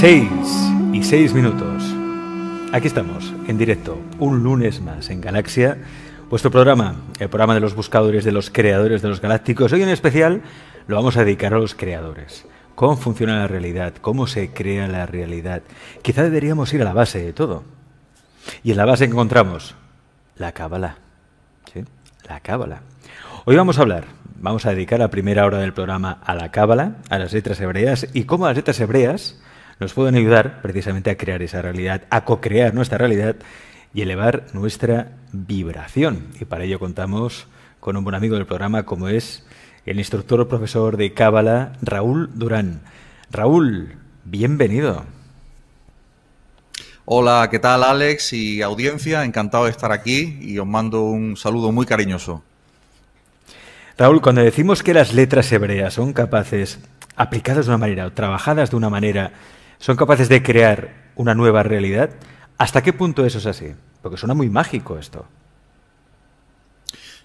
6 y 6 minutos. Aquí estamos, en directo, un lunes más en Galaxia, vuestro programa, el programa de los buscadores, de los creadores, de los galácticos. Hoy en especial lo vamos a dedicar a los creadores. Cómo funciona la realidad, cómo se crea la realidad. Quizá deberíamos ir a la base de todo. Y en la base encontramos la cábala. ¿Sí? La cábala. Hoy vamos a hablar vamos a dedicar la primera hora del programa a la cábala, a las letras hebreas y cómo las letras hebreas nos pueden ayudar precisamente a crear esa realidad, a co-crear nuestra realidad y elevar nuestra vibración. Y para ello contamos con un buen amigo del programa como es el instructor o profesor de Cábala, Raúl Durán. Raúl, bienvenido. Hola, ¿qué tal Alex y audiencia? Encantado de estar aquí y os mando un saludo muy cariñoso. Raúl, cuando decimos que las letras hebreas son capaces, aplicadas de una manera o trabajadas de una manera, son capaces de crear una nueva realidad. ¿Hasta qué punto eso es así? Porque suena muy mágico esto.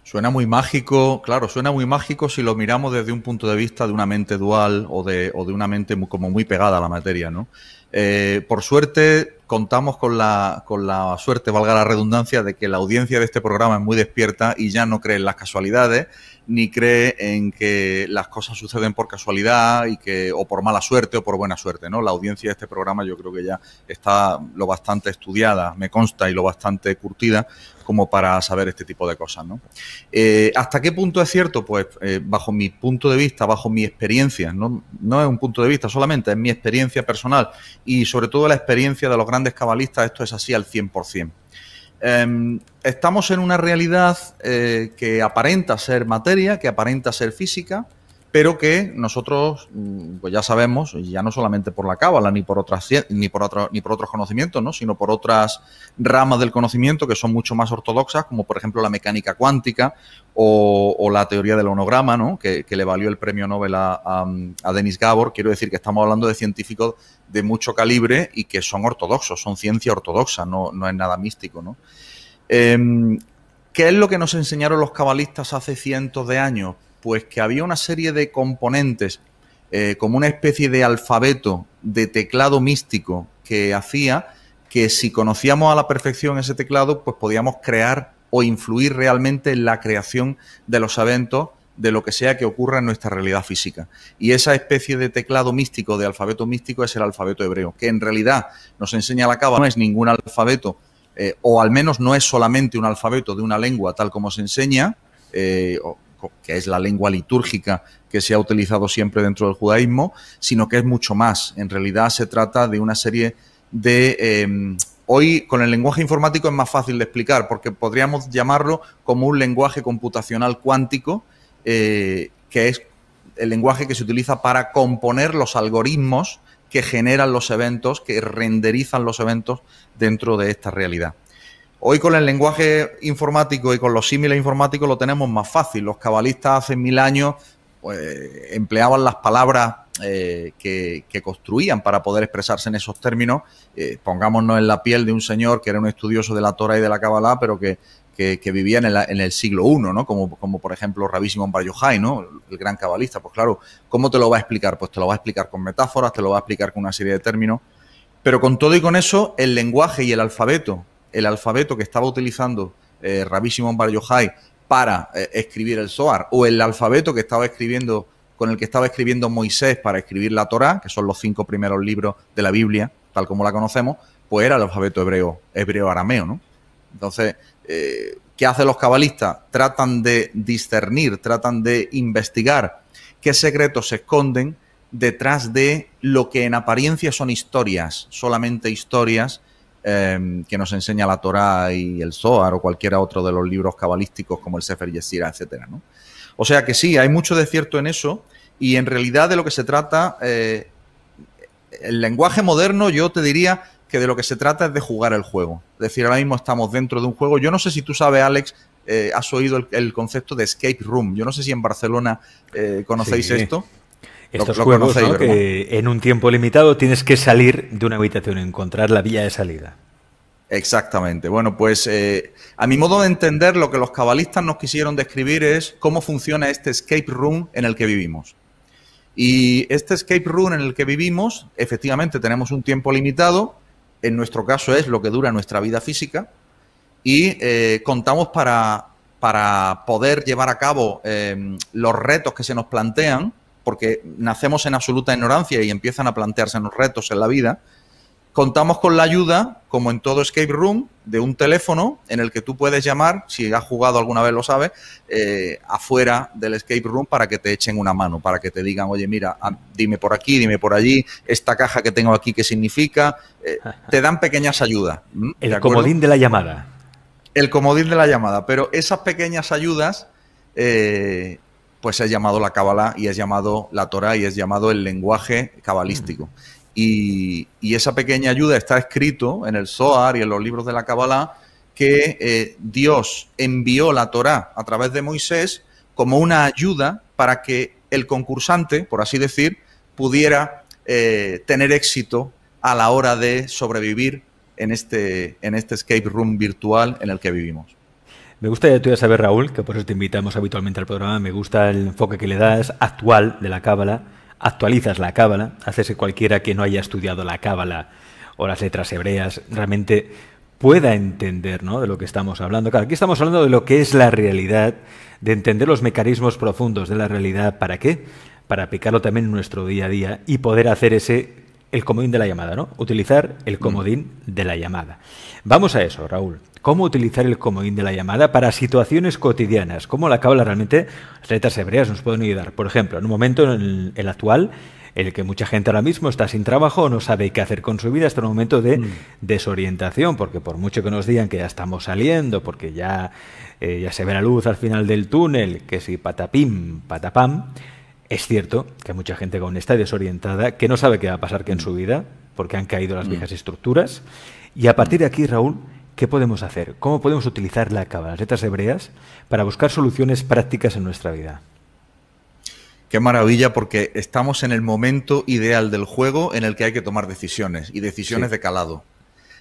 Suena muy mágico, claro, suena muy mágico si lo miramos desde un punto de vista de una mente dual o de, una mente como muy pegada a la materia, ¿no? Eh, por suerte, contamos con la, con la suerte, valga la redundancia, de que la audiencia de este programa es muy despierta y ya no cree en las casualidades, ni cree en que las cosas suceden por casualidad y que, o por mala suerte o por buena suerte, ¿no? La audiencia de este programa yo creo que ya está lo bastante estudiada, me consta, y lo bastante curtida como para saber este tipo de cosas. ¿no? Eh, ¿Hasta qué punto es cierto? Pues eh, bajo mi punto de vista, bajo mi experiencia, ¿no? no es un punto de vista solamente, es mi experiencia personal y sobre todo la experiencia de los grandes cabalistas, esto es así al 100%. Em, estamos en una realidad eh, que aparenta ser materia, que aparenta ser física, pero que nosotros mm, pues ya sabemos, ya no solamente por la cábala ni por otras ni por ni por otros conocimientos, ¿no? sino por otras ramas del conocimiento que son mucho más ortodoxas, como por ejemplo la mecánica cuántica o, la teoría del onograma, ¿no? que, le valió el premio Nobel a, Denis Gabor. Quiero decir que estamos hablando de científicos de mucho calibre y que son ortodoxos, son ciencia ortodoxa, no, es nada místico. Em, ¿Qué es lo que nos enseñaron los cabalistas hace cientos de años? Pues que había una serie de componentes, eh, como una especie de alfabeto de teclado místico que hacía que si conocíamos a la perfección ese teclado, pues podíamos crear o influir realmente en la creación de los eventos de lo que sea que ocurra en nuestra realidad física. Y esa especie de teclado místico, de alfabeto místico, es el alfabeto hebreo, que en realidad nos enseña la Cava, no es ningún alfabeto, eh, o al menos no es solamente un alfabeto de una lengua tal como se enseña, eh, que es la lengua litúrgica que se ha utilizado siempre dentro del judaísmo, sino que es mucho más. En realidad se trata de una serie de... Em, hoy con el lenguaje informático es más fácil de explicar porque podríamos llamarlo como un lenguaje computacional cuántico, eh, que es el lenguaje que se utiliza para componer los algoritmos que generan los eventos, que renderizan los eventos dentro de esta realidad. Hoy con el lenguaje informático y con los símiles informáticos lo tenemos más fácil. Los cabalistas hace mil años pues, empleaban las palabras eh, que, construían para poder expresarse en esos términos. Eh, pongámonos en la piel de un señor que era un estudioso de la Torah y de la Kabbalah, pero que, vivía en el, siglo I, ¿no? Como, por ejemplo Ravísimo Simón Bar ¿no? El gran cabalista. Pues claro, ¿cómo te lo va a explicar? Pues te lo va a explicar con metáforas, te lo va a explicar con una serie de términos. Pero con todo y con eso, el lenguaje y el alfabeto el alfabeto que estaba utilizando eh, Simón Bar Yojai para eh, escribir el Zohar o el alfabeto que estaba escribiendo con el que estaba escribiendo Moisés para escribir la Torá, que son los cinco primeros libros de la Biblia, tal como la conocemos, pues era el alfabeto hebreo, hebreo arameo, ¿no? Entonces, eh, ¿qué hacen los cabalistas? Tratan de discernir, tratan de investigar qué secretos se esconden detrás de lo que en apariencia son historias, solamente historias Em, que nos enseña la Torá y el Zohar o cualquiera otro de los libros cabalísticos como el Sefer Yesira, etcétera, O sea que sí, hay mucho de cierto en eso y en realidad de lo que se trata, eh, el lenguaje moderno yo te diría que de lo que se trata es de jugar el juego. Es decir, ahora mismo estamos dentro de un juego. Yo no sé si tú sabes, Alex, eh, has oído el, concepto de escape room. Yo no sé si en Barcelona eh, conocéis esto. Estos lo, lo juegos que en un tiempo limitado tienes que salir de una habitación, encontrar la vía de salida. Exactamente. Bueno, pues eh, a mi modo de entender, lo que los cabalistas nos quisieron describir es cómo funciona este escape room en el que vivimos. Y este escape room en el que vivimos, efectivamente, tenemos un tiempo limitado. En nuestro caso es lo que dura nuestra vida física. Y eh, contamos para, poder llevar a cabo eh, los retos que se nos plantean porque nacemos en absoluta ignorancia y empiezan a plantearse los retos en la vida, contamos con la ayuda, como en todo escape room, de un teléfono en el que tú puedes llamar, si has jugado alguna vez lo sabes, eh, afuera del escape room para que te echen una mano, para que te digan, oye, mira, ah, dime por aquí, dime por allí, esta caja que tengo aquí, ¿qué significa? Eh, te dan pequeñas ayudas. El comodín de la llamada. El comodín de la llamada, pero esas pequeñas ayudas eh, pues es llamado la Kabbalah y es llamado la Torah y es llamado el lenguaje cabalístico. Y, esa pequeña ayuda está escrito en el Zohar y en los libros de la Kabbalah que eh, Dios envió la Torá a través de Moisés como una ayuda para que el concursante, por así decir, pudiera eh, tener éxito a la hora de sobrevivir en este, en este escape room virtual en el que vivimos. Me gusta, ya tú ya saber Raúl, que por eso te invitamos habitualmente al programa, me gusta el enfoque que le das actual de la cábala, actualizas la cábala, haces que cualquiera que no haya estudiado la cábala o las letras hebreas realmente pueda entender de lo que estamos hablando. Claro, aquí estamos hablando de lo que es la realidad, de entender los mecanismos profundos de la realidad, ¿para qué? Para aplicarlo también en nuestro día a día y poder hacer ese, el comodín de la llamada, ¿no? Utilizar el mm. comodín de la llamada. Vamos a eso, Raúl. ¿Cómo utilizar el comodín de la llamada para situaciones cotidianas? ¿Cómo la cabla realmente? Las letras hebreas nos pueden ayudar. Por ejemplo, en un momento en el actual, en el que mucha gente ahora mismo está sin trabajo o no sabe qué hacer con su vida, está en un momento de mm. desorientación, porque por mucho que nos digan que ya estamos saliendo, porque ya, eh, ya se ve la luz al final del túnel, que si patapim, patapam, es cierto que hay mucha gente que aún está desorientada, que no sabe qué va a pasar que en mm. su vida, porque han caído las mm. viejas estructuras. Y a partir de aquí, Raúl, ¿qué podemos hacer? ¿Cómo podemos utilizar la Cábala, las letras hebreas, para buscar soluciones prácticas en nuestra vida? Qué maravilla, porque estamos en el momento ideal del juego en el que hay que tomar decisiones y decisiones de calado.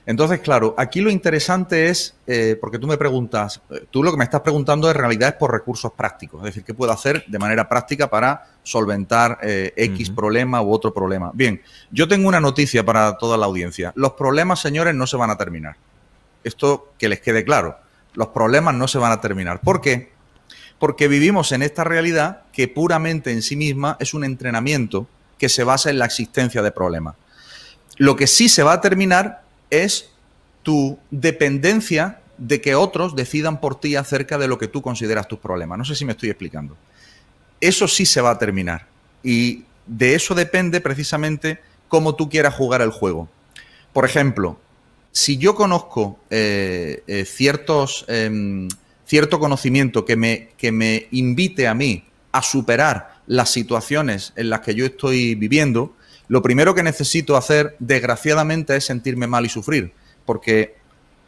Entonces, claro, aquí lo interesante es, eh, porque tú me preguntas, tú lo que me estás preguntando en realidad es por recursos prácticos, es decir, qué puedo hacer de manera práctica para solventar eh, X problema u otro problema. Bien, yo tengo una noticia para toda la audiencia. Los problemas, señores, no se van a terminar. Esto que les quede claro, los problemas no se van a terminar. ¿Por qué? Porque vivimos en esta realidad que puramente en sí misma es un entrenamiento que se basa en la existencia de problemas. Lo que sí se va a terminar es tu dependencia de que otros decidan por ti acerca de lo que tú consideras tus problemas. No sé si me estoy explicando. Eso sí se va a terminar. Y de eso depende precisamente cómo tú quieras jugar el juego. Por ejemplo, si yo conozco eh, eh, ciertos, em, cierto conocimiento que que me invite a mí a superar las situaciones en las que yo estoy viviendo, lo primero que necesito hacer, desgraciadamente, es sentirme mal y sufrir, porque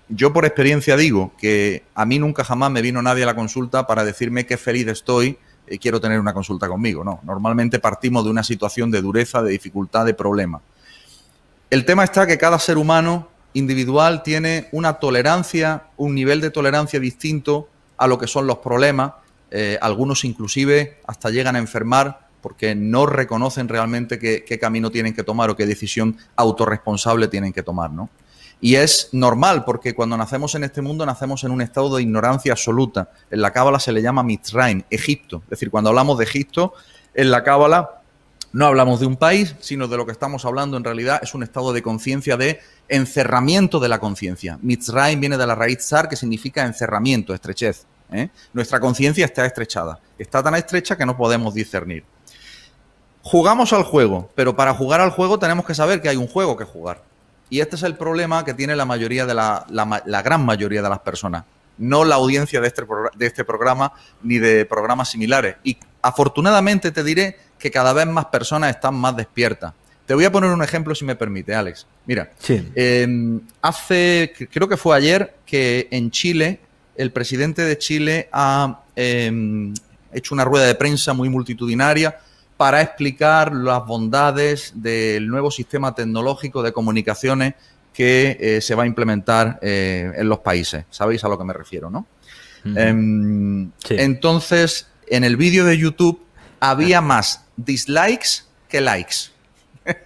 yo por experiencia digo que a mí nunca jamás me vino nadie a la consulta para decirme qué feliz estoy y eh, quiero tener una consulta conmigo. No, normalmente partimos de una situación de dureza, de dificultad, de problema. El tema está que cada ser humano individual tiene una tolerancia, un nivel de tolerancia distinto a lo que son los problemas. Eh, algunos inclusive hasta llegan a enfermar porque no reconocen realmente qué, camino tienen que tomar o qué decisión autorresponsable tienen que tomar, Y es normal, porque cuando nacemos en este mundo, nacemos en un estado de ignorancia absoluta. En la Cábala se le llama Mitzrayim, Egipto. Es decir, cuando hablamos de Egipto, en la Cábala no hablamos de un país, sino de lo que estamos hablando en realidad es un estado de conciencia de encerramiento de la conciencia. Mitzrayim viene de la raíz zar, que significa encerramiento, estrechez. ¿eh? Nuestra conciencia está estrechada. Está tan estrecha que no podemos discernir jugamos al juego, pero para jugar al juego tenemos que saber que hay un juego que jugar. Y este es el problema que tiene la mayoría de la, gran mayoría de las personas, no la audiencia de este, de este programa ni de programas similares. Y afortunadamente te diré que cada vez más personas están más despiertas. Te voy a poner un ejemplo, si me permite, Alex. Mira, em, hace, creo que fue ayer, que en Chile, el presidente de Chile ha em, hecho una rueda de prensa muy multitudinaria para explicar las bondades del nuevo sistema tecnológico de comunicaciones que eh, se va a implementar eh, en los países. Sabéis a lo que me refiero, ¿no? Em, entonces, en el vídeo de YouTube había eh. más dislikes que likes.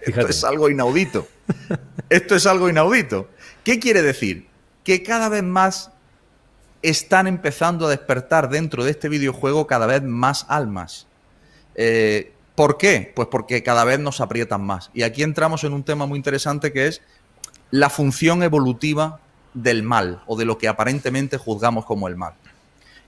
Esto es algo inaudito. Esto es algo inaudito. ¿Qué quiere decir? Que cada vez más están empezando a despertar dentro de este videojuego cada vez más almas. Eh, ¿Por qué? Pues porque cada vez nos aprietan más. Y aquí entramos en un tema muy interesante que es la función evolutiva del mal o de lo que aparentemente juzgamos como el mal.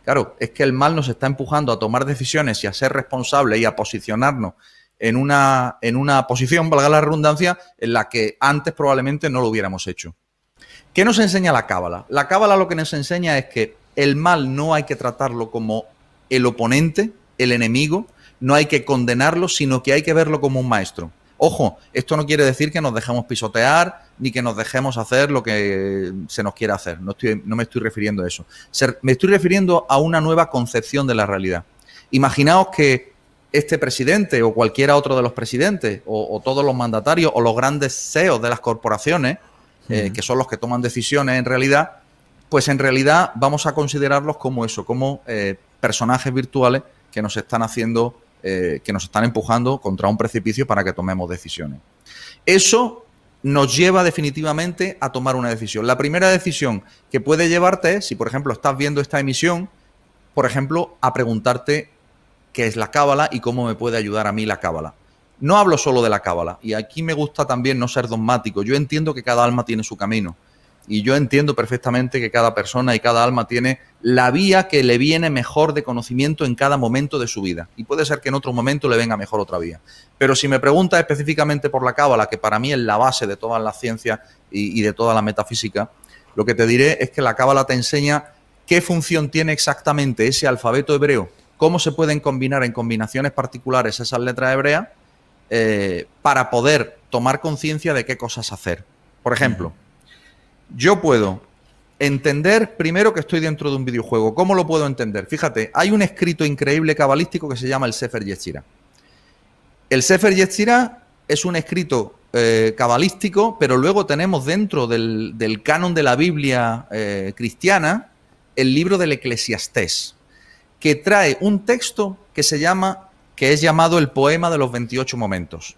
Claro, es que el mal nos está empujando a tomar decisiones y a ser responsables y a posicionarnos en una, en una posición, valga la redundancia, en la que antes probablemente no lo hubiéramos hecho. ¿Qué nos enseña la cábala? La cábala lo que nos enseña es que el mal no hay que tratarlo como el oponente, el enemigo, no hay que condenarlo, sino que hay que verlo como un maestro. Ojo, esto no quiere decir que nos dejemos pisotear ni que nos dejemos hacer lo que se nos quiera hacer. No, estoy, no me estoy refiriendo a eso. me estoy refiriendo a una nueva concepción de la realidad. Imaginaos que este presidente o cualquiera otro de los presidentes o, todos los mandatarios o los grandes CEOs de las corporaciones, eh, que son los que toman decisiones en realidad, pues en realidad vamos a considerarlos como eso, como eh, personajes virtuales que nos están haciendo eh, que nos están empujando contra un precipicio para que tomemos decisiones. Eso nos lleva definitivamente a tomar una decisión. La primera decisión que puede llevarte es, si por ejemplo estás viendo esta emisión, por ejemplo, a preguntarte qué es la cábala y cómo me puede ayudar a mí la cábala. No hablo solo de la cábala, y aquí me gusta también no ser dogmático. Yo entiendo que cada alma tiene su camino. Y yo entiendo perfectamente que cada persona y cada alma tiene la vía que le viene mejor de conocimiento en cada momento de su vida. Y puede ser que en otro momento le venga mejor otra vía. Pero si me preguntas específicamente por la cábala, que para mí es la base de todas las ciencias y, de toda la metafísica, lo que te diré es que la cábala te enseña qué función tiene exactamente ese alfabeto hebreo, cómo se pueden combinar en combinaciones particulares esas letras hebreas eh, para poder tomar conciencia de qué cosas hacer. Por ejemplo, yo puedo entender primero que estoy dentro de un videojuego. ¿Cómo lo puedo entender? Fíjate, hay un escrito increíble cabalístico que se llama el Sefer Yetzirah. El Sefer Yetzirah es un escrito eh, cabalístico, pero luego tenemos dentro del, canon de la Biblia eh, cristiana el libro del Eclesiastés, que trae un texto que se llama, que es llamado el poema de los 28 momentos.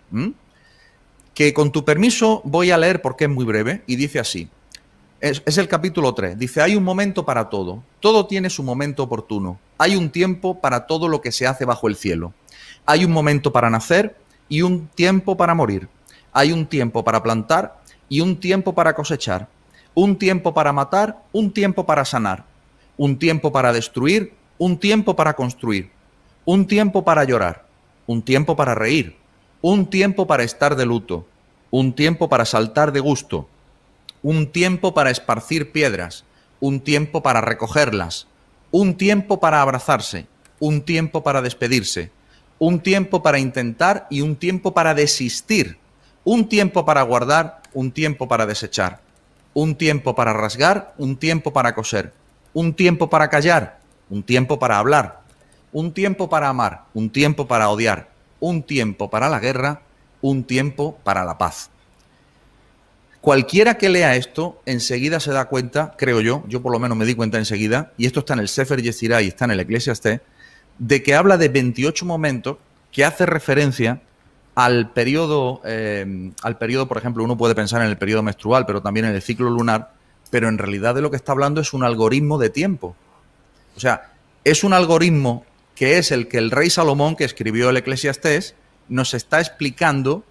Que con tu permiso voy a leer porque es muy breve y dice así es, el capítulo 3. Dice, hay un momento para todo. Todo tiene su momento oportuno. Hay un tiempo para todo lo que se hace bajo el cielo. Hay un momento para nacer y un tiempo para morir. Hay un tiempo para plantar y un tiempo para cosechar. Un tiempo para matar, un tiempo para sanar. Un tiempo para destruir, un tiempo para construir. Un tiempo para llorar. Un tiempo para reír. Un tiempo para estar de luto. Un tiempo para saltar de gusto un tiempo para esparcir piedras, un tiempo para recogerlas, un tiempo para abrazarse, un tiempo para despedirse, un tiempo para intentar y un tiempo para desistir, un tiempo para guardar, un tiempo para desechar, un tiempo para rasgar, un tiempo para coser, un tiempo para callar, un tiempo para hablar, un tiempo para amar, un tiempo para odiar, un tiempo para la guerra, un tiempo para la paz. Cualquiera que lea esto, enseguida se da cuenta, creo yo, yo por lo menos me di cuenta enseguida, y esto está en el Sefer Yetzirah y está en el Eclesiastés, de que habla de 28 momentos que hace referencia al periodo, eh, al periodo, por ejemplo, uno puede pensar en el periodo menstrual, pero también en el ciclo lunar, pero en realidad de lo que está hablando es un algoritmo de tiempo. O sea, es un algoritmo que es el que el rey Salomón, que escribió el Eclesiastés, nos está explicando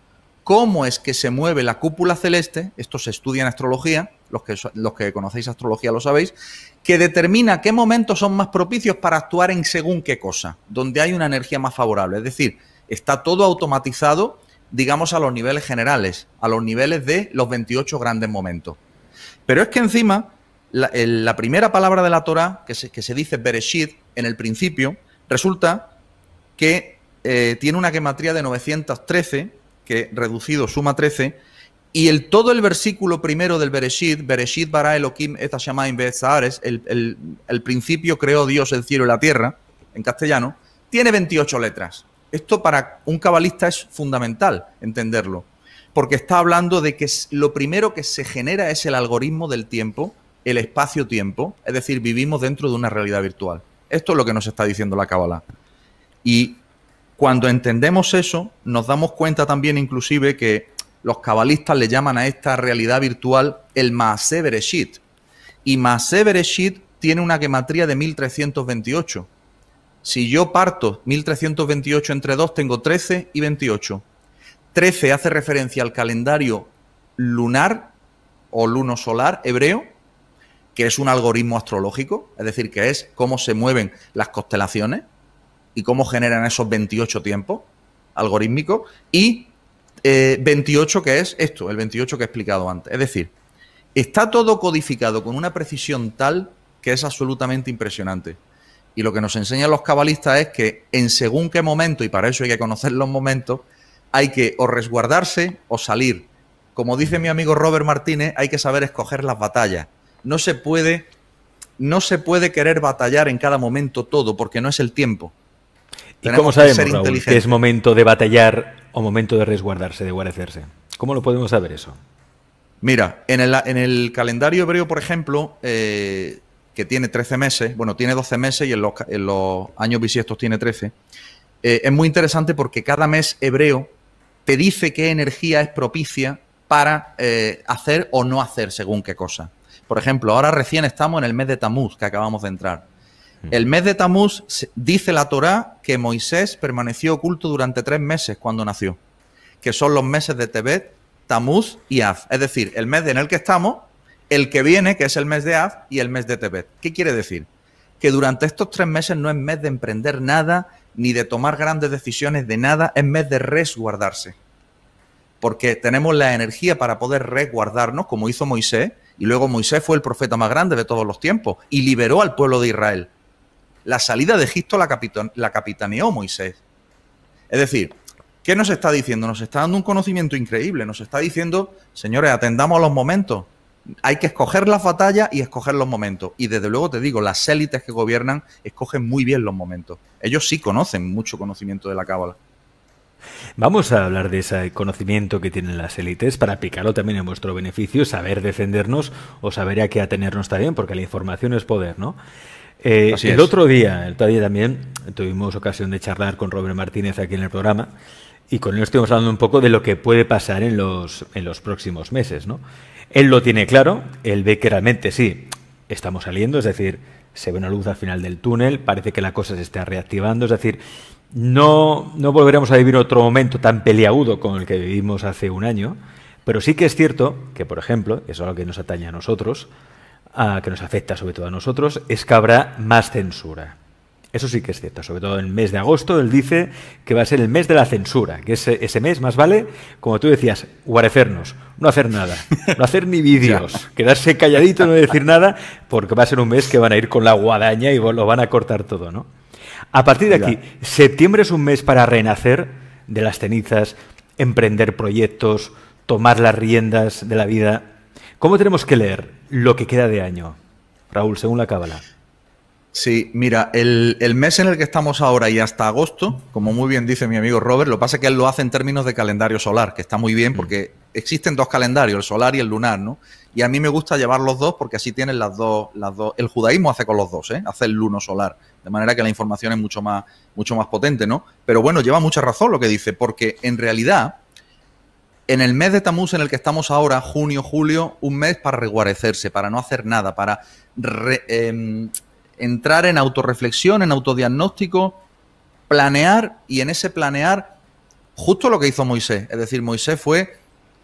cómo es que se mueve la cúpula celeste, esto se estudia en astrología, los que, conocéis astrología lo sabéis, que determina qué momentos son más propicios para actuar en según qué cosa, donde hay una energía más favorable. Es decir, está todo automatizado, digamos, a los niveles generales, a los niveles de los 28 grandes momentos. Pero es que encima, la, primera palabra de la Torah, que se, dice Bereshit en el principio, resulta que eh, tiene una quematría de 913 que reducido suma 13, y el, todo el versículo primero del Bereshit, Bereshit bara Elohim et Hashamayim shamayim el, el, el principio creó Dios el cielo y la tierra, en castellano, tiene 28 letras. Esto para un cabalista es fundamental entenderlo, porque está hablando de que lo primero que se genera es el algoritmo del tiempo, el espacio-tiempo, es decir, vivimos dentro de una realidad virtual. Esto es lo que nos está diciendo la Kabbalah. Y cuando entendemos eso, nos damos cuenta también inclusive que los cabalistas le llaman a esta realidad virtual el Maase Bereshit. Y Maase Bereshit tiene una gematría de 1328. Si yo parto 1328 entre 2, tengo 13 y 28. 13 hace referencia al calendario lunar o luno solar hebreo, que es un algoritmo astrológico, es decir, que es cómo se mueven las constelaciones y cómo generan esos 28 tiempos algorítmicos y 28 eh, que es esto, el 28 que he explicado antes. Es decir, está todo codificado con una precisión tal que es absolutamente impresionante. Y lo que nos enseñan los cabalistas es que en según qué momento, y para eso hay que conocer los momentos, hay que o resguardarse o salir. Como dice mi amigo Robert Martínez, hay que saber escoger las batallas. No se puede, no se puede querer batallar en cada momento todo, porque no es el tiempo. ¿Y cómo sabemos, Raúl, que es momento de batallar o momento de resguardarse, de guarecerse? ¿Cómo lo podemos saber eso? Mira, en el, calendario hebreo, por ejemplo, eh, que tiene 13 meses, bueno, tiene 12 meses y en los, años bisiestos tiene 13, eh, es muy interesante porque cada mes hebreo te dice qué energía es propicia para eh, hacer o no hacer según qué cosa. Por ejemplo, ahora recién estamos en el mes de Tamuz, que acabamos de entrar. El mes de Tamuz dice la Torá que Moisés permaneció oculto durante tres meses cuando nació, que son los meses de Tebet, Tamuz y Af, Es decir, el mes en el que estamos, el que viene, que es el mes de Af y el mes de Tebet. ¿Qué quiere decir? Que durante estos tres meses no es mes de emprender nada, ni de tomar grandes decisiones de nada, es mes de resguardarse. Porque tenemos la energía para poder resguardarnos, como hizo Moisés, y luego Moisés fue el profeta más grande de todos los tiempos y liberó al pueblo de Israel la salida de Egipto la, la capitaneó Moisés. Es decir, ¿qué nos está diciendo? Nos está dando un conocimiento increíble, nos está diciendo, señores, atendamos los momentos. Hay que escoger las batallas y escoger los momentos. Y desde luego te digo, las élites que gobiernan escogen muy bien los momentos. Ellos sí conocen mucho conocimiento de la cábala. Vamos a hablar de ese conocimiento que tienen las élites para picarlo también en vuestro beneficio, saber defendernos o saber a qué atenernos también, porque la información es poder, ¿no? Eh, el otro día, el también, tuvimos ocasión de charlar con Robert Martínez aquí en el programa y con él estuvimos hablando un poco de lo que puede pasar en los, próximos meses. ¿no? Él lo tiene claro, él ve que realmente sí, estamos saliendo, es decir, se ve una luz al final del túnel, parece que la cosa se está reactivando, es decir, no, no volveremos a vivir otro momento tan peleagudo como el que vivimos hace un año, pero sí que es cierto que, por ejemplo, eso es algo que nos atañe a nosotros, que nos afecta sobre todo a nosotros, es que habrá más censura. Eso sí que es cierto, sobre todo en el mes de agosto, él dice que va a ser el mes de la censura, que ese, ese mes más vale, como tú decías, guarecernos, no hacer nada, no hacer ni vídeos, quedarse calladito, no decir nada, porque va a ser un mes que van a ir con la guadaña y lo van a cortar todo, ¿no? A partir de aquí, septiembre es un mes para renacer de las cenizas, emprender proyectos, tomar las riendas de la vida ¿Cómo tenemos que leer lo que queda de año, Raúl, según la cábala? Sí, mira, el, mes en el que estamos ahora y hasta agosto, como muy bien dice mi amigo Robert, lo que pasa es que él lo hace en términos de calendario solar, que está muy bien mm. porque existen dos calendarios, el solar y el lunar, ¿no? Y a mí me gusta llevar los dos porque así tienen las dos, las dos. El judaísmo hace con los dos, ¿eh? Hace el luno solar, de manera que la información es mucho más, mucho más potente, ¿no? Pero bueno, lleva mucha razón lo que dice, porque en realidad en el mes de Tamuz en el que estamos ahora, junio, julio, un mes para reguarecerse, para no hacer nada, para em, entrar en autorreflexión, en autodiagnóstico, planear y en ese planear justo lo que hizo Moisés. Es decir, Moisés fue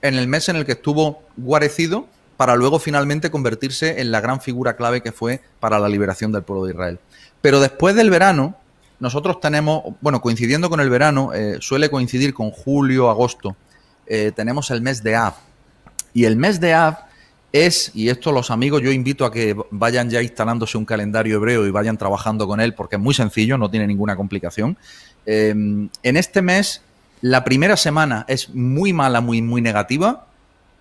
en el mes en el que estuvo guarecido para luego finalmente convertirse en la gran figura clave que fue para la liberación del pueblo de Israel. Pero después del verano, nosotros tenemos, bueno, coincidiendo con el verano, eh, suele coincidir con julio, agosto eh, tenemos el mes de Av. Y el mes de app es, y esto los amigos yo invito a que vayan ya instalándose un calendario hebreo y vayan trabajando con él porque es muy sencillo, no tiene ninguna complicación. Eh, en este mes, la primera semana es muy mala, muy, muy negativa,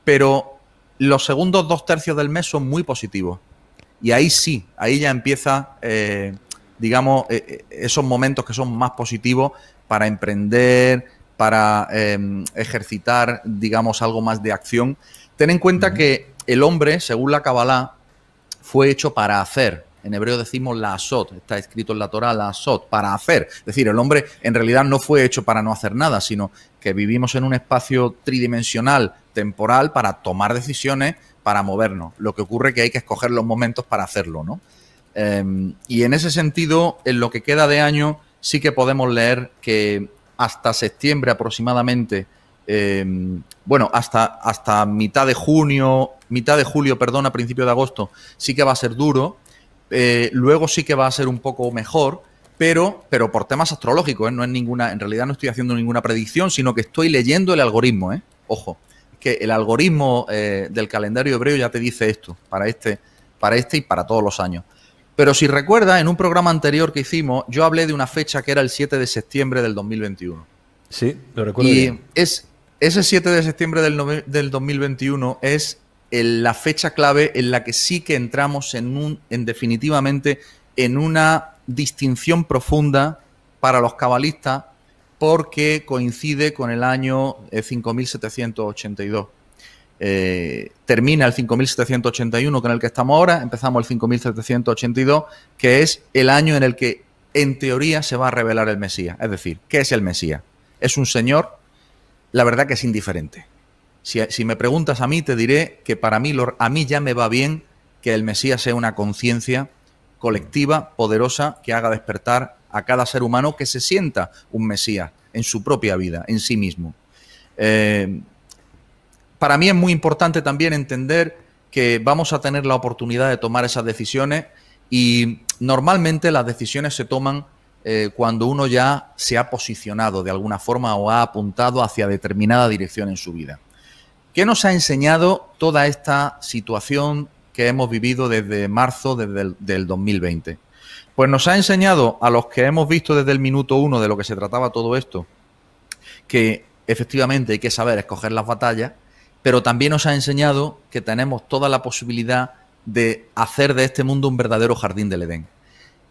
pero los segundos dos tercios del mes son muy positivos. Y ahí sí, ahí ya empieza, eh, digamos, esos momentos que son más positivos para emprender, para em, ejercitar, digamos, algo más de acción. Ten en cuenta que el hombre, según la Kabbalah, fue hecho para hacer. En hebreo decimos la asot, está escrito en la Torah la asot, para hacer. Es decir, el hombre en realidad no fue hecho para no hacer nada, sino que vivimos en un espacio tridimensional, temporal, para tomar decisiones, para movernos. Lo que ocurre es que hay que escoger los momentos para hacerlo, ¿no? Em, y en ese sentido, en lo que queda de año, sí que podemos leer que hasta septiembre aproximadamente, em, bueno, hasta, hasta mitad de junio, mitad de julio, perdón, a principio de agosto, sí que va a ser duro. Eh, luego sí que va a ser un poco mejor, pero, pero por temas astrológicos, ¿eh? no es ninguna, en realidad no estoy haciendo ninguna predicción, sino que estoy leyendo el algoritmo, ¿eh? Ojo, que el algoritmo del calendario hebreo ya te dice esto, para este, para este y para todos los años. Pero si recuerda, en un programa anterior que hicimos, yo hablé de una fecha que era el 7 de septiembre del 2021. Sí, lo recuerdo. Y Es, ese 7 de septiembre del, del 2021 es la fecha clave en la que sí que entramos en, en definitivamente en una distinción profunda para los cabalistas porque coincide con el año 5782. Eh, eh, termina el 5781 con el que estamos ahora, empezamos el 5782, que es el año en el que en teoría se va a revelar el Mesías. Es decir, ¿qué es el Mesías? Es un señor, la verdad que es indiferente. Si, me preguntas a mí, te diré que para mí, a mí ya me va bien que el Mesías sea una conciencia colectiva, poderosa, que haga despertar a cada ser humano que se sienta un Mesías en su propia vida, en sí mismo. Eh, para mí es muy importante también entender que vamos a tener la oportunidad de tomar esas decisiones y normalmente las decisiones se toman eh, cuando uno ya se ha posicionado de alguna forma o ha apuntado hacia determinada dirección en su vida. ¿Qué nos ha enseñado toda esta situación que hemos vivido desde marzo desde del 2020? Pues nos ha enseñado a los que hemos visto desde el minuto uno de lo que se trataba todo esto, que efectivamente hay que saber escoger las batallas, pero también nos ha enseñado que tenemos toda la posibilidad de hacer de este mundo un verdadero jardín del Edén.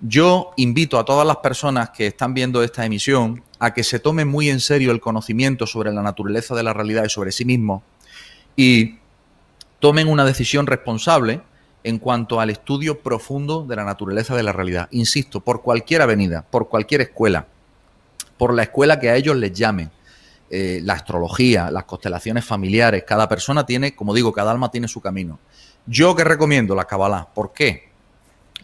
Yo invito a todas las personas que están viendo esta emisión a que se tomen muy en serio el conocimiento sobre la naturaleza de la realidad y sobre sí mismos, y tomen una decisión responsable en cuanto al estudio profundo de la naturaleza de la realidad. Insisto, por cualquier avenida, por cualquier escuela, por la escuela que a ellos les llame. Eh, la astrología, las constelaciones familiares. Cada persona tiene, como digo, cada alma tiene su camino. Yo que recomiendo la Kabbalah. ¿Por qué?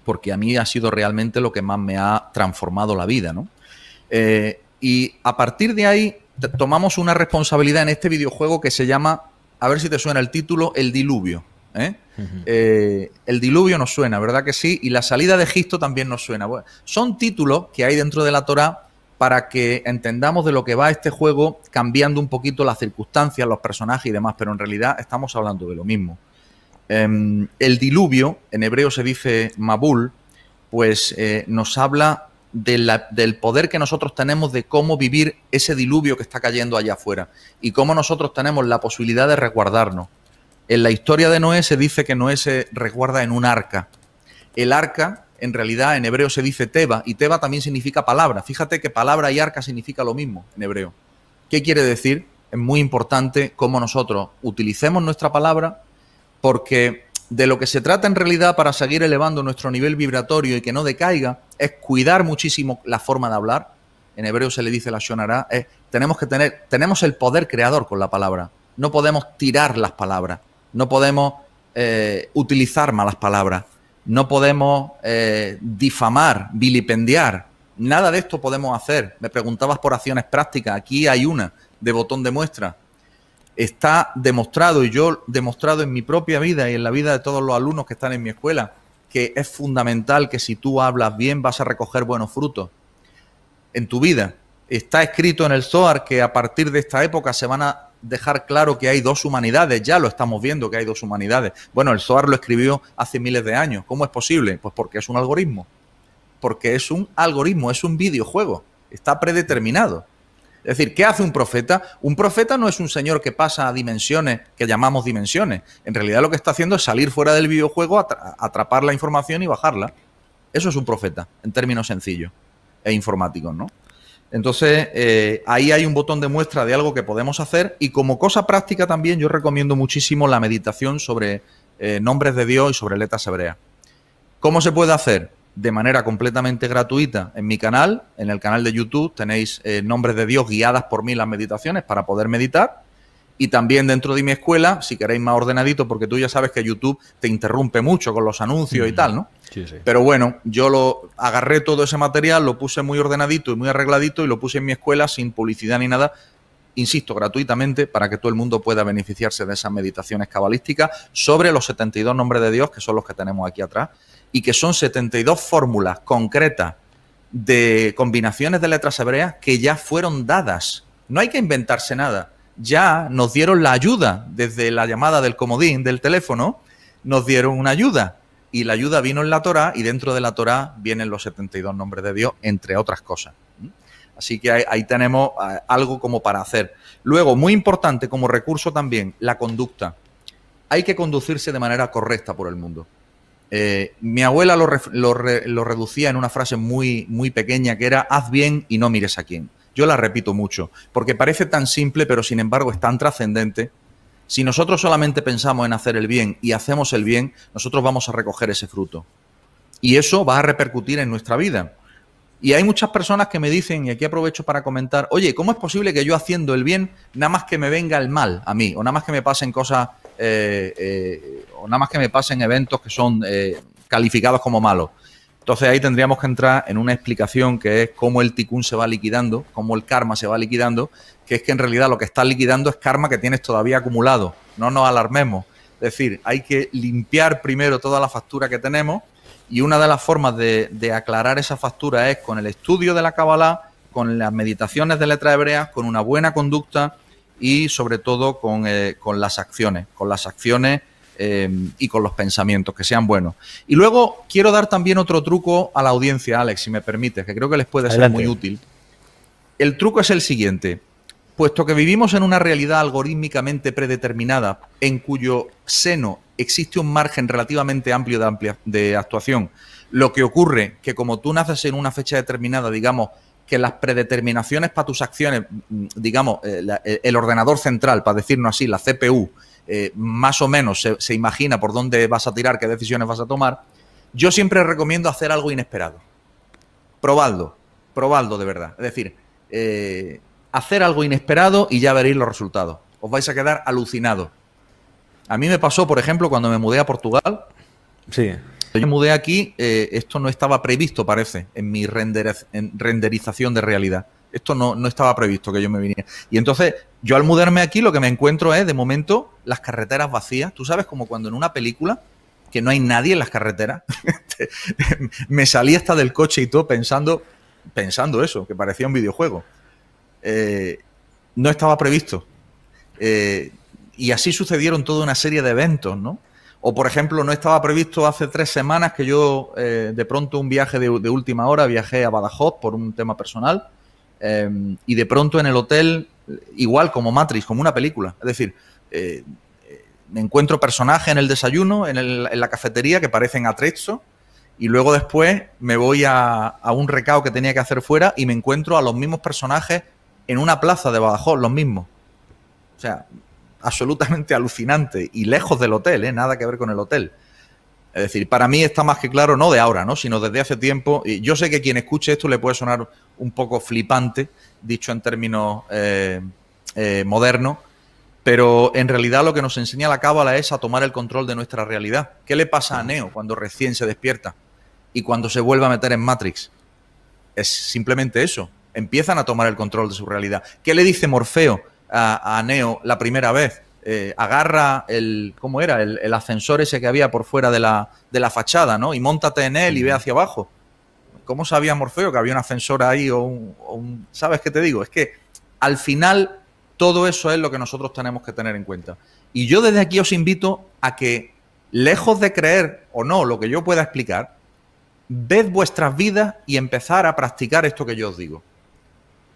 Porque a mí ha sido realmente lo que más me ha transformado la vida, ¿no? Eh, y a partir de ahí tomamos una responsabilidad en este videojuego que se llama, a ver si te suena el título, El Diluvio. ¿eh? el diluvio nos suena, ¿verdad que sí? Y la salida de Egipto también nos suena. son títulos que hay dentro de la Torá para que entendamos de lo que va este juego, cambiando un poquito las circunstancias, los personajes y demás, pero en realidad estamos hablando de lo mismo. Em, el diluvio, en hebreo se dice Mabul, pues eh, nos habla del poder que nosotros tenemos de cómo vivir ese diluvio que está cayendo allá afuera y cómo nosotros tenemos la posibilidad de resguardarnos. En la historia de Noé se dice que Noé se resguarda en un arca. El arca en realidad en hebreo se dice teba y teba también significa palabra. Fíjate que palabra y arca significa lo mismo en hebreo. ¿Qué quiere decir? Es muy importante cómo nosotros utilicemos nuestra palabra porque de lo que se trata en realidad para seguir elevando nuestro nivel vibratorio y que no decaiga es cuidar muchísimo la forma de hablar. En hebreo se le dice la shonara... tenemos que tener tenemos el poder creador con la palabra. No podemos tirar las palabras, no podemos eh, utilizar malas palabras no podemos eh, difamar, vilipendiar, nada de esto podemos hacer. Me preguntabas por acciones prácticas, aquí hay una de botón de muestra. Está demostrado, y yo demostrado en mi propia vida y en la vida de todos los alumnos que están en mi escuela, que es fundamental que si tú hablas bien vas a recoger buenos frutos en tu vida. Está escrito en el Zohar que a partir de esta época se van a dejar claro que hay dos humanidades, ya lo estamos viendo que hay dos humanidades. Bueno, el Zohar lo escribió hace miles de años, ¿cómo es posible? Pues porque es un algoritmo, porque es un algoritmo, es un videojuego, está predeterminado. Es decir, ¿qué hace un profeta? Un profeta no es un señor que pasa a dimensiones que llamamos dimensiones. En realidad lo que está haciendo es salir fuera del videojuego, atrapar la información y bajarla. Eso es un profeta, en términos sencillos e informáticos, ¿no? Entonces, eh, ahí hay un botón de muestra de algo que podemos hacer y como cosa práctica también yo recomiendo muchísimo la meditación sobre eh, nombres de Dios y sobre letras hebreas. ¿Cómo se puede hacer? De manera completamente gratuita en mi canal, en el canal de YouTube tenéis eh, nombres de Dios guiadas por mí las meditaciones para poder meditar y también dentro de mi escuela, si queréis más ordenadito, porque tú ya sabes que YouTube te interrumpe mucho con los anuncios y mm, tal, ¿no? Sí, sí. Pero bueno, yo lo agarré todo ese material, lo puse muy ordenadito y muy arregladito y lo puse en mi escuela sin publicidad ni nada, insisto, gratuitamente para que todo el mundo pueda beneficiarse de esas meditaciones cabalísticas sobre los 72 nombres de Dios, que son los que tenemos aquí atrás, y que son 72 fórmulas concretas de combinaciones de letras hebreas que ya fueron dadas. No hay que inventarse nada ya nos dieron la ayuda desde la llamada del comodín del teléfono, nos dieron una ayuda. Y la ayuda vino en la Torá y dentro de la Torá vienen los 72 nombres de Dios, entre otras cosas. Así que ahí, tenemos ah, algo como para hacer. Luego, muy importante como recurso también, la conducta. Hay que conducirse de manera correcta por el mundo. Eh, mi abuela lo, lo, reducía en una frase muy, muy pequeña que era haz bien y no mires a quién yo la repito mucho, porque parece tan simple, pero sin embargo es tan trascendente. Si nosotros solamente pensamos en hacer el bien y hacemos el bien, nosotros vamos a recoger ese fruto. Y eso va a repercutir en nuestra vida. Y hay muchas personas que me dicen, y aquí aprovecho para comentar, oye, ¿cómo es posible que yo haciendo el bien, nada más que me venga el mal a mí, o nada más que me pasen cosas, eh, eh, o nada más que me pasen eventos que son eh, calificados como malos? Entonces ahí tendríamos que entrar en una explicación que es cómo el ticún se va liquidando, cómo el karma se va liquidando, que es que en realidad lo que está liquidando es karma que tienes todavía acumulado. No nos alarmemos. Es decir, hay que limpiar primero toda la factura que tenemos y una de las formas de, aclarar esa factura es con el estudio de la Kabbalah, con las meditaciones de letra hebrea, con una buena conducta y sobre todo con eh, las acciones, con las acciones Em, y con los pensamientos, que sean buenos. Y luego quiero dar también otro truco a la audiencia, Alex, si me permites, que creo que les puede ser muy útil. El truco es el siguiente. Puesto que vivimos en una realidad algorítmicamente predeterminada, en cuyo seno existe un margen relativamente amplio de, actuación, lo que ocurre que como tú naces en una fecha determinada, digamos, que las predeterminaciones para tus acciones, mm, digamos, eh, eh, el ordenador central, para decirlo así, la CPU, eh, más o menos se, imagina por dónde vas a tirar, qué decisiones vas a tomar, yo siempre recomiendo hacer algo inesperado. Probadlo, probadlo de verdad. Es decir, eh, hacer algo inesperado y ya veréis los resultados. Os vais a quedar alucinados. A mí me pasó, por ejemplo, cuando me mudé a Portugal. Sí. Yo me mudé aquí, eh, esto no estaba previsto, parece, en mi render, en renderización de realidad esto no, estaba previsto que yo me viniera. Y entonces, yo al mudarme aquí, lo que me encuentro es, de momento, las carreteras vacías. Tú sabes, como cuando en una película que no hay nadie en las carreteras. me salí hasta del coche y todo pensando, pensando eso, que parecía un videojuego. Eh, no estaba previsto. Eh, y así sucedieron toda una serie de eventos, ¿no? O, por ejemplo, no estaba previsto hace tres semanas que yo, eh, de pronto, un viaje de, última hora, viajé a Badajoz por un tema personal Em, y de pronto en el hotel, igual como Matrix, como una película. Es decir, me eh, eh, encuentro personajes en el desayuno, en, la cafetería, que parecen atrezzo y luego después me voy a, un recao que tenía que hacer fuera y me encuentro a los mismos personajes en una plaza de Badajoz, los mismos. O sea, absolutamente alucinante y lejos del hotel, ¿eh? nada que ver con el hotel. Es decir, para mí está más que claro, no de ahora, ¿no? sino desde hace tiempo. Y yo sé que quien escuche esto le puede sonar un poco flipante, dicho en términos eh, eh, modernos, pero en realidad lo que nos enseña la cábala es a tomar el control de nuestra realidad. ¿Qué le pasa a Neo cuando recién se despierta y cuando se vuelve a meter en Matrix? Es simplemente eso. Empiezan a tomar el control de su realidad. ¿Qué le dice Morfeo a, Neo la primera vez? Eh, agarra el, ¿cómo era? El, ascensor ese que había por fuera de la, de la fachada, ¿no? Y montate en él y ve hacia abajo. ¿Cómo sabía Morfeo que había un ascensor ahí o un, ¿Sabes qué te digo? Es que al final todo eso es lo que nosotros tenemos que tener en cuenta. Y yo desde aquí os invito a que, lejos de creer o no lo que yo pueda explicar, ved vuestras vidas y empezar a practicar esto que yo os digo.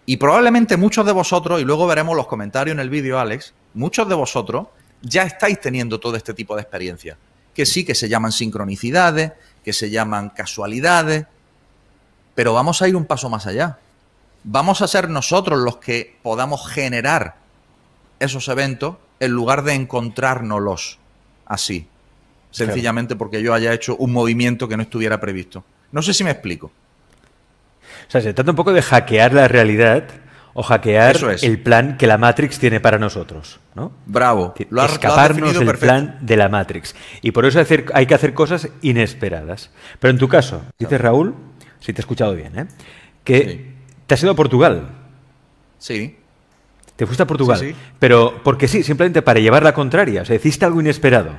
Y probablemente muchos de vosotros, y luego veremos los comentarios en el vídeo, Alex, muchos de vosotros ya estáis teniendo todo este tipo de experiencias. Que sí, que se llaman sincronicidades, que se llaman casualidades, pero vamos a ir un paso más allá. Vamos a ser nosotros los que podamos generar esos eventos en lugar de encontrárnoslos así. Sencillamente porque yo haya hecho un movimiento que no estuviera previsto. No sé si me explico. O sea, se trata un poco de hackear la realidad o hackear el plan que la Matrix tiene para nosotros, ¿no? Bravo. Lo Escaparnos del plan de la Matrix. Y por eso hay que hacer cosas inesperadas. Pero en tu caso, dice Raúl, si te he escuchado bien, ¿eh? Que te has ido a Portugal. Sí. Te fuiste a Portugal. Sí, Pero porque sí, simplemente para llevar la contraria. O sea, hiciste algo inesperado.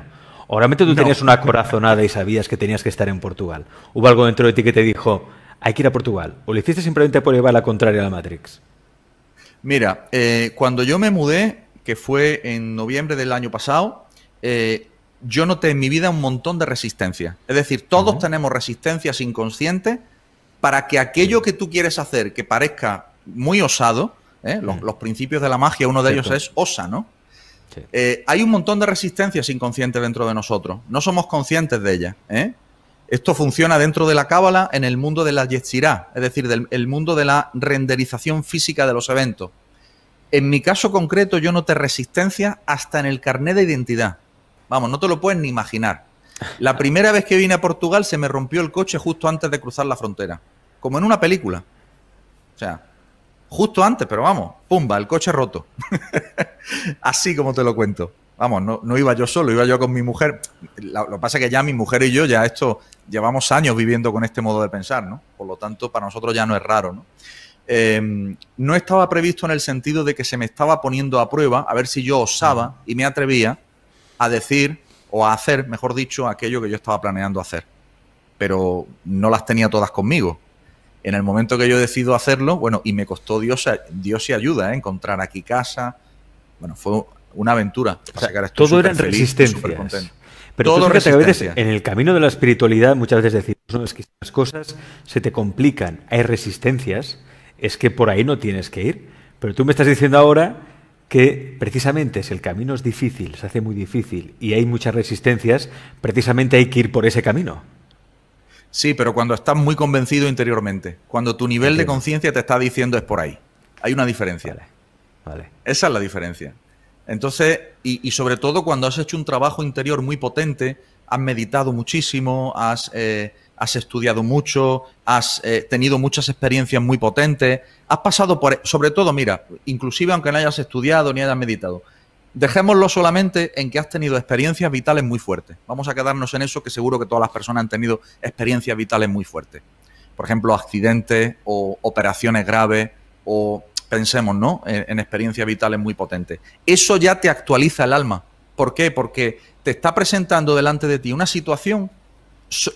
O realmente tú tenías una corazonada y sabías que tenías que estar en Portugal. Hubo algo dentro de ti que te dijo, hay que ir a Portugal. O lo hiciste simplemente por llevar la contraria a la Matrix. Mira, eh, cuando yo me mudé, que fue en noviembre del año pasado, eh, yo noté en mi vida un montón de resistencia. Es decir, todos tenemos resistencias inconscientes para que aquello que tú quieres hacer que parezca muy osado, ¿eh? mm. los, principios de la magia, uno de ellos es osa, ¿no? Eh, hay un montón de resistencias inconscientes dentro de nosotros. No somos conscientes de ellas. ¿eh? Esto funciona dentro de la cábala en el mundo de la yetzirá, es decir, del mundo de la renderización física de los eventos. En mi caso concreto, yo noté resistencia hasta en el carné de identidad. Vamos, no te lo puedes ni imaginar. La primera vez que vine a Portugal se me rompió el coche justo antes de cruzar la frontera, como en una película. O sea, justo antes, pero vamos, pumba, el coche roto. Así como te lo cuento. Vamos, no, iba yo solo, iba yo con mi mujer. lo que pasa es que ya mi mujer y yo, ya esto, llevamos años viviendo con este modo de pensar, ¿no? Por lo tanto, para nosotros ya no es raro, ¿no? Em, no estaba previsto en el sentido de que se me estaba poniendo a prueba, a ver si yo osaba y me atrevía a decir o a hacer, mejor dicho, aquello que yo estaba planeando hacer. Pero no las tenía todas conmigo. En el momento que yo decido hacerlo, bueno, y me costó Dios, Dios y ayuda, ¿eh? encontrar aquí casa. Bueno, fue una aventura. O sea, todo eran resistencias. Pero todo que a veces en el camino de la espiritualidad muchas veces decimos no, es que estas cosas se te complican, hay resistencias, es que por ahí no tienes que ir. Pero tú me estás diciendo ahora que precisamente si el camino es difícil, se hace muy difícil y hay muchas resistencias, precisamente hay que ir por ese camino. Sí, pero cuando estás muy convencido interiormente, cuando tu nivel de conciencia te está diciendo es por ahí. Hay una diferencia. Vale. Esa es la diferencia. Entonces, y, sobre todo cuando has hecho un trabajo interior muy potente, has meditado muchísimo, has eh, has estudiado mucho, has eh, tenido muchas experiencias muy potentes, has pasado por, sobre todo, mira, inclusive aunque no hayas estudiado ni hayas meditado, dejémoslo solamente en que has tenido experiencias vitales muy fuertes. Vamos a quedarnos en eso, que seguro que todas las personas han tenido experiencias vitales muy fuertes. Por ejemplo, accidentes o operaciones graves o pensemos, ¿no? En, en experiencias vitales muy potentes. Eso ya te actualiza el alma. ¿Por qué? Porque te está presentando delante de ti una situación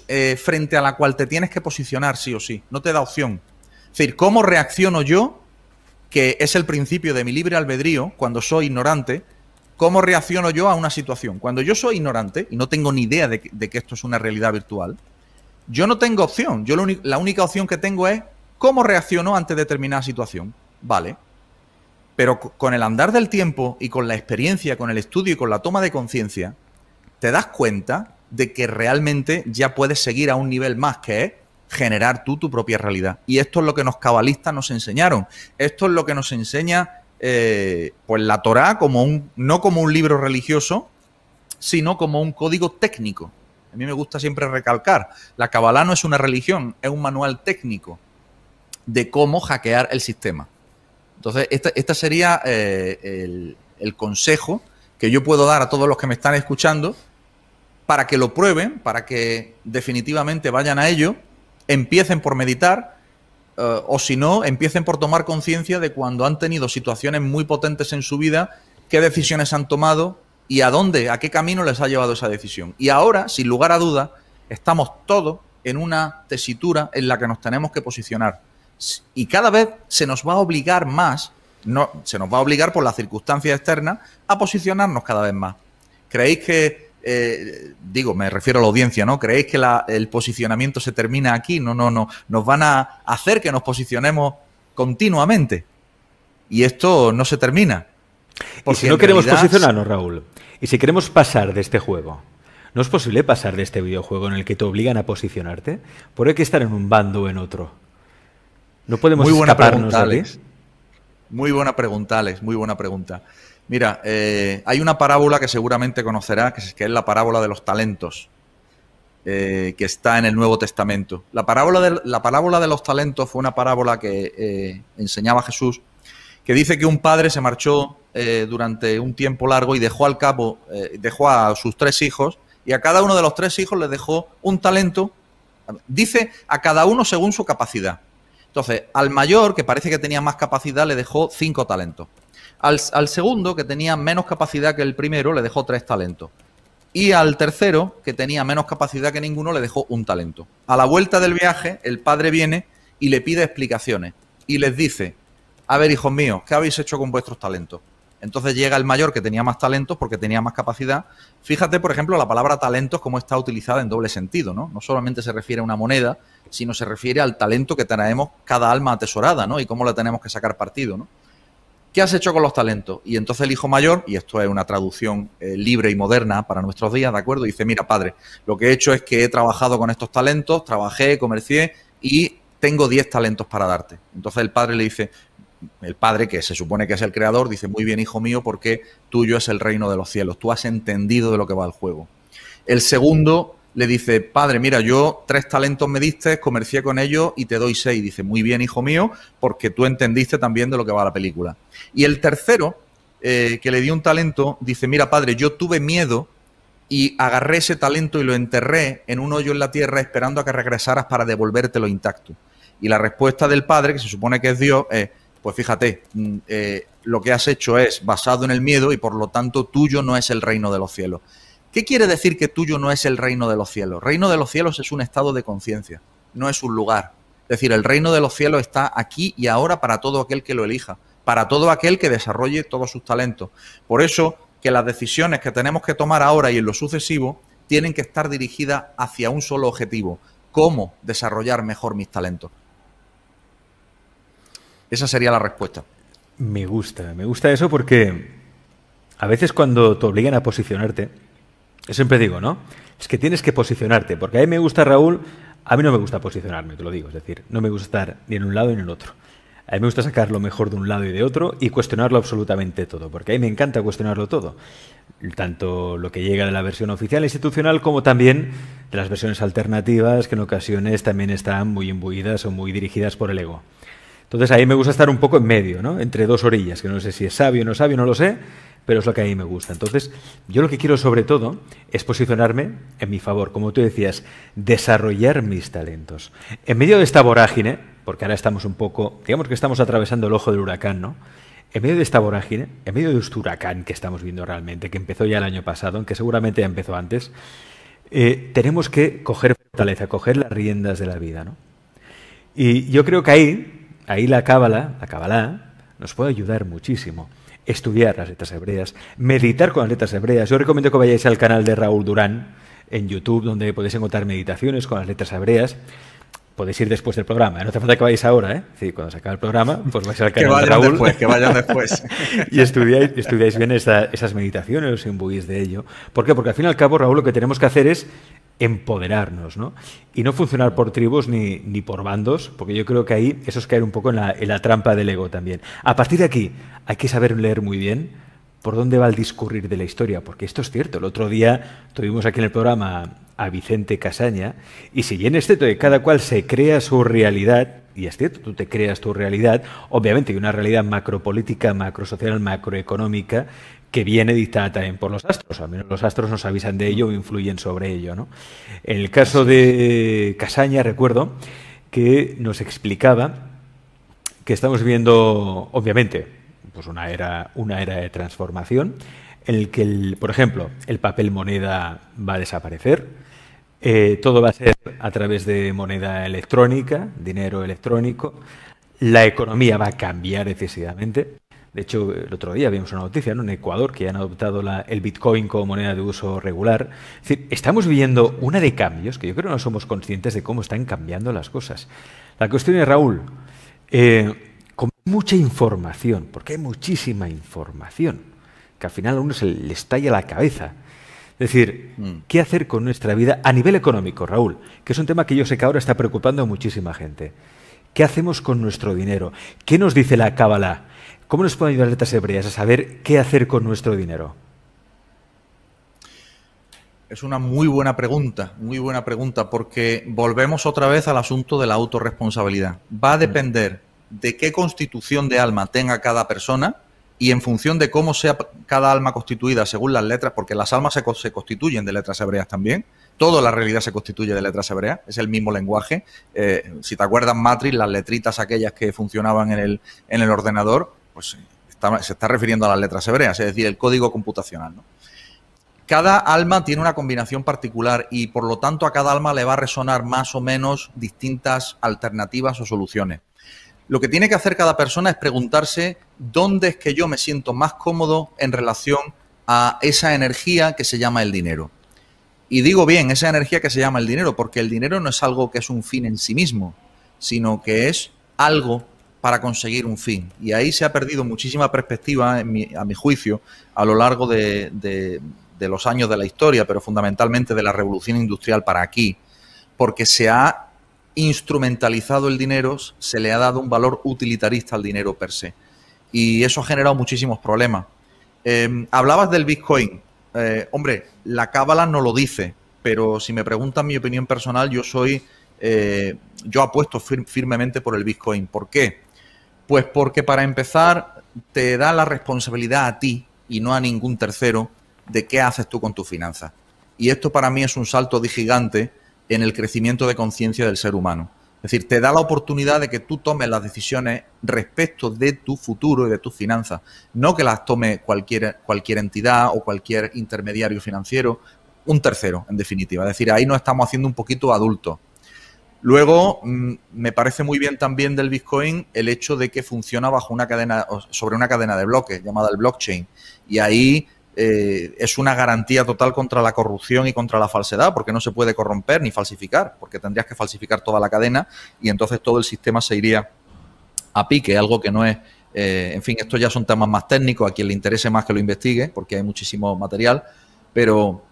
eh, frente a la cual te tienes que posicionar sí o sí, no te da opción. Es decir, ¿cómo reacciono yo, que es el principio de mi libre albedrío, cuando soy ignorante, cómo reacciono yo a una situación? Cuando yo soy ignorante y no tengo ni idea de que, de que esto es una realidad virtual, yo no tengo opción, yo la única opción que tengo es cómo reacciono ante determinada situación. Vale, pero con el andar del tiempo y con la experiencia, con el estudio y con la toma de conciencia, te das cuenta de que realmente ya puedes seguir a un nivel más, que es generar tú tu propia realidad. Y esto es lo que los cabalistas nos enseñaron. Esto es lo que nos enseña eh, pues la Torá como un, no como un libro religioso, sino como un código técnico. A mí me gusta siempre recalcar, la Kabbalah no es una religión, es un manual técnico de cómo hackear el sistema. Entonces, este, sería eh, el, el consejo que yo puedo dar a todos los que me están escuchando para que lo prueben, para que definitivamente vayan a ello, empiecen por meditar eh, o si no, empiecen por tomar conciencia de cuando han tenido situaciones muy potentes en su vida, qué decisiones han tomado y a dónde, a qué camino les ha llevado esa decisión. Y ahora, sin lugar a duda, estamos todos en una tesitura en la que nos tenemos que posicionar. Y cada vez se nos va a obligar más, no, se nos va a obligar por las circunstancias externas, a posicionarnos cada vez más. ¿Creéis que eh, digo, me refiero a la audiencia, ¿no? ¿Creéis que el posicionamiento se termina aquí? No, no, no. Nos van a hacer que nos posicionemos continuamente. Y esto no se termina. y si no queremos posicionarnos, Raúl, y si queremos pasar de este juego, ¿no es posible pasar de este videojuego en el que te obligan a posicionarte? ¿Por hay que estar en un bando o en otro? No podemos Muy buena escaparnos pregunta, Alex. Muy buena pregunta, Alex. Muy buena pregunta. Mira, eh, hay una parábola que seguramente conocerás, que es, la parábola de los talentos, eh, que está en el Nuevo Testamento. La parábola, de, la parábola de los talentos fue una parábola que eh, enseñaba Jesús, que dice que un padre se marchó durante un tiempo largo y dejó al cabo, dejó a sus tres hijos, y a cada uno de los tres hijos le dejó un talento, dice a cada uno según su capacidad. Entonces, al mayor, que parece que tenía más capacidad, le dejó cinco talentos. Al, segundo, que tenía menos capacidad que el primero, le dejó tres talentos. Y al tercero, que tenía menos capacidad que ninguno, le dejó un talento. A la vuelta del viaje, el padre viene y le pide explicaciones. Y les dice, a ver, hijos míos, ¿qué habéis hecho con vuestros talentos? Entonces llega el mayor que tenía más talentos porque tenía más capacidad. Fíjate, por ejemplo, la palabra talentos como está utilizada en doble sentido, ¿no? No solamente se refiere a una moneda, sino se refiere al talento que tenemos cada alma atesorada, ¿no? Y cómo la tenemos que sacar partido, ¿no? ¿Qué has hecho con los talentos? Y entonces el hijo mayor, y esto es una traducción eh, libre y moderna para nuestros días, ¿de acuerdo? Dice, mira, padre, lo que he hecho es que he trabajado con estos talentos, trabajé, comercié y tengo 10 talentos para darte. Entonces el padre le dice, el padre que se supone que es el creador, dice, muy bien, hijo mío, porque tuyo es el reino de los cielos, tú has entendido de lo que va el juego. El segundo le dice, padre, mira, yo tres talentos me diste, comercié con ellos y te doy seis. Dice, muy bien, hijo mío, porque tú entendiste también de lo que va la película. Y el tercero, eh, que le dio un talento, dice, mira, padre, yo tuve miedo y agarré ese talento y lo enterré en un hoyo en la tierra esperando a que regresaras para devolvértelo intacto. Y la respuesta del padre, que se supone que es Dios, es, pues fíjate, mm, eh, lo que has hecho es basado en el miedo y por lo tanto tuyo no es el reino de los cielos. ¿Qué quiere decir que tuyo no es el reino de los cielos? Reino de los cielos es un estado de conciencia, no es un lugar. Es decir, el reino de los cielos está aquí y ahora para todo aquel que lo elija, para todo aquel que desarrolle todos sus talentos. Por eso que las decisiones que tenemos que tomar ahora y en lo sucesivo tienen que estar dirigidas hacia un solo objetivo, cómo desarrollar mejor mis talentos. Esa sería la respuesta. Me gusta, me gusta eso porque a veces cuando te obligan a posicionarte, siempre digo, ¿no? Es que tienes que posicionarte, porque a mí me gusta Raúl, a mí no me gusta posicionarme, te lo digo, es decir, no me gusta estar ni en un lado ni en el otro. A mí me gusta sacar lo mejor de un lado y de otro y cuestionarlo absolutamente todo, porque a mí me encanta cuestionarlo todo, tanto lo que llega de la versión oficial e institucional como también de las versiones alternativas que en ocasiones también están muy imbuidas o muy dirigidas por el ego. Entonces ahí me gusta estar un poco en medio, entre dos orillas, que no sé si es sabio o no sabio, no lo sé, pero es lo que a mí me gusta. Entonces yo lo que quiero sobre todo es posicionarme en mi favor, como tú decías, desarrollar mis talentos. En medio de esta vorágine, porque ahora estamos un poco, digamos que estamos atravesando el ojo del huracán, ¿no? En medio de esta vorágine, en medio de este huracán que estamos viendo realmente, que empezó ya el año pasado, aunque seguramente ya empezó antes, eh, tenemos que coger fortaleza, coger las riendas de la vida. ¿no? Y yo creo que ahí ahí la cábala, la cábala, nos puede ayudar muchísimo. Estudiar las letras hebreas, meditar con las letras hebreas. Yo recomiendo que vayáis al canal de Raúl Durán en YouTube, donde podéis encontrar meditaciones con las letras hebreas. Podéis ir después del programa, ¿eh? no hace falta que vayáis ahora, ¿eh? Sí, cuando se acabe el programa, pues vais al canal que vayan Raúl. Después, que vayan después. y estudiáis, bien esas meditaciones, os imbuís de ello. ¿Por qué? Porque al fin y al cabo, Raúl, lo que tenemos que hacer es empoderarnos, ¿no? Y no funcionar por tribus ni, ni, por bandos, porque yo creo que ahí eso es caer un poco en la, en la, trampa del ego también. A partir de aquí hay que saber leer muy bien por dónde va el discurrir de la historia, porque esto es cierto. El otro día tuvimos aquí en el programa a Vicente Casaña, y si bien es cierto que cada cual se crea su realidad, y es cierto, tú te creas tu realidad, obviamente hay una realidad macropolítica, macrosocial, macroeconómica, que viene dictada también por los astros. Al menos los astros nos avisan de ello o influyen sobre ello. En el caso de Casaña, recuerdo que nos explicaba que estamos viendo, obviamente, pues una era, una era de transformación en el que, por ejemplo, el papel moneda va a desaparecer. Eh, todo va a ser a través de moneda electrónica, dinero electrónico. La economía va a cambiar excesivamente. De hecho, el otro día vimos una noticia en Ecuador que han adoptado el Bitcoin como moneda de uso regular. Es decir, estamos viviendo una de cambios que yo creo que no somos conscientes de cómo están cambiando las cosas. La cuestión es, Raúl, eh, con mucha información, porque hay muchísima información, que al final a uno se le estalla la cabeza. Es decir, mm. ¿qué hacer con nuestra vida a nivel económico, Raúl? Que es un tema que yo sé que ahora está preocupando a muchísima gente. ¿Qué hacemos con nuestro dinero? ¿Qué nos dice la Cábala? ¿Cómo nos pueden ayudar las letras hebreas a saber qué hacer con nuestro dinero? Es una muy buena pregunta, muy buena pregunta, porque volvemos otra vez al asunto de la autorresponsabilidad. Va a mm. depender de qué constitución de alma tenga cada persona y en función de cómo sea cada alma constituida según las letras, porque las almas se constituyen de letras hebreas también, toda la realidad se constituye de letras hebreas, es el mismo lenguaje. Eh, si te acuerdas, Matrix, las letritas aquellas que funcionaban en el, ordenador, pues se está refiriendo a las letras hebreas, es decir, el código computacional. Cada alma tiene una combinación particular y por lo tanto a cada alma le va a resonar más o menos distintas alternativas o soluciones. Lo que tiene que hacer cada persona es preguntarse dónde es que yo me siento más cómodo en relación a esa energía que se llama el dinero. Y digo bien, esa energía que se llama el dinero, porque el dinero no es algo que es un fin en sí mismo, sino que es algo para conseguir un fin. Y ahí se ha perdido muchísima perspectiva, a mi juicio, a lo largo de, los años de la historia, pero fundamentalmente de la revolución industrial para aquí, porque se ha instrumentalizado el dinero, se le ha dado un valor utilitarista al dinero per se. Y eso ha generado muchísimos problemas. Em, hablabas del Bitcoin. Eh, hombre, la cábala no lo dice, pero si me preguntan mi opinión personal, yo soy, eh, yo apuesto firmemente por el Bitcoin. ¿Por qué? Pues porque para empezar te da la responsabilidad a ti y no a ningún tercero de qué haces tú con tus finanzas. Y esto para mí es un salto de gigante en el crecimiento de conciencia del ser humano. Es decir, te da la oportunidad de que tú tomes las decisiones respecto de tu futuro y de tus finanzas. No que las tome cualquier, cualquier entidad o cualquier intermediario financiero, un tercero, en definitiva. Es decir, ahí nos estamos haciendo un poquito adultos. Luego, mm, me parece muy bien también del Bitcoin el hecho de que funciona bajo una cadena, sobre una cadena de bloques llamada el blockchain. Y ahí eh, es una garantía total contra la corrupción y contra la falsedad, porque no se puede corromper ni falsificar, porque tendrías que falsificar toda la cadena y entonces todo el sistema se iría a pique, algo que no es... Eh, en fin, estos ya son temas más técnicos, a quien le interese más que lo investigue, porque hay muchísimo material, pero